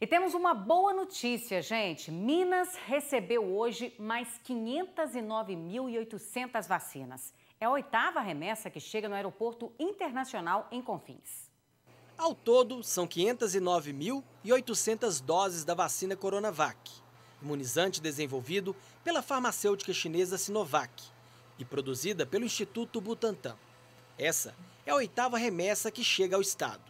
E temos uma boa notícia, gente. Minas recebeu hoje mais 509.800 vacinas. É a oitava remessa que chega no Aeroporto Internacional em Confins. Ao todo, são 509.800 doses da vacina Coronavac, imunizante desenvolvido pela farmacêutica chinesa Sinovac e produzida pelo Instituto Butantan. Essa é a oitava remessa que chega ao estado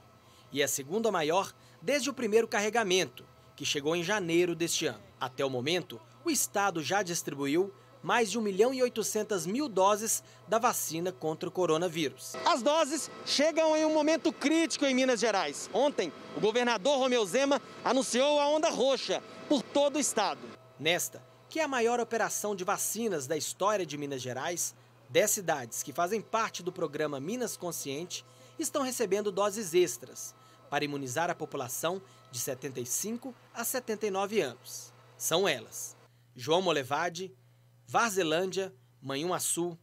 e é a segunda maior desde o primeiro carregamento, que chegou em janeiro deste ano. Até o momento, o estado já distribuiu mais de 1 milhão e 800 mil doses da vacina contra o coronavírus. As doses chegam em um momento crítico em Minas Gerais. Ontem, o governador Romeu Zema anunciou a onda roxa por todo o estado. Nesta, que é a maior operação de vacinas da história de Minas Gerais, 10 cidades que fazem parte do programa Minas Consciente estão recebendo doses extras para imunizar a população de 75 a 79 anos. São elas: João Molevade, Varzelândia, Manhumaçu,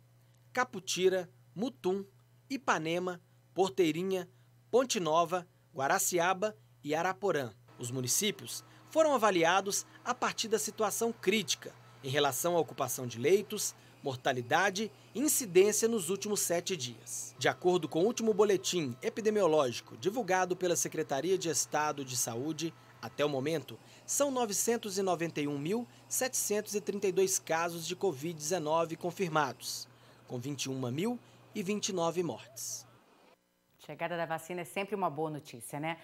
Caputira, Mutum, Ipanema, Porteirinha, Ponte Nova, Guaraciaba e Araporã. Os municípios foram avaliados a partir da situação crítica em relação à ocupação de leitos, mortalidade e incidência nos últimos sete dias. De acordo com o último boletim epidemiológico divulgado pela Secretaria de Estado de Saúde, até o momento, são 991.732 casos de Covid-19 confirmados, com 21.029 mortes. Chegada da vacina é sempre uma boa notícia, né?